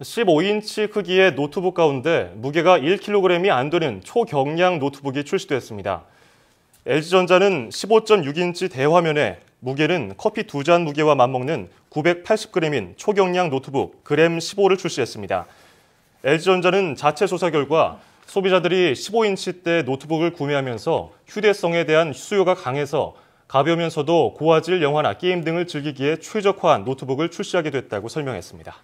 15인치 크기의 노트북 가운데 무게가 1kg이 안 되는 초경량 노트북이 출시됐습니다. LG전자는 15.6인치 대화면에 무게는 커피 두 잔 무게와 맞먹는 980g인 초경량 노트북 그램 15를 출시했습니다. LG전자는 자체 조사 결과 소비자들이 15인치대 노트북을 구매하면서 휴대성에 대한 수요가 강해서 가벼우면서도 고화질 영화나 게임 등을 즐기기에 최적화한 노트북을 출시하게 됐다고 설명했습니다.